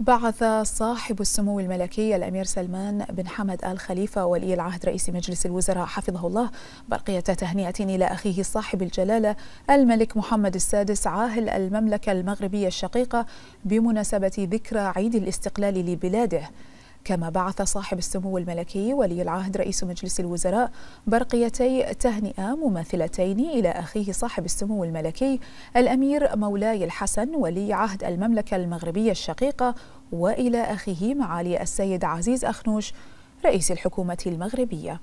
بعث صاحب السمو الملكي الأمير سلمان بن حمد آل خليفة ولي العهد رئيس مجلس الوزراء حفظه الله برقية تهنئة إلى أخيه صاحب الجلالة الملك محمد السادس عاهل المملكة المغربية الشقيقة بمناسبة ذكرى عيد الاستقلال لبلاده كما بعث صاحب السمو الملكي ولي العهد رئيس مجلس الوزراء برقيتي تهنئة مماثلتين إلى أخيه صاحب السمو الملكي الأمير مولاي الحسن ولي عهد المملكة المغربية الشقيقة وإلى أخيه معالي السيد عزيز أخنوش رئيس الحكومة المغربية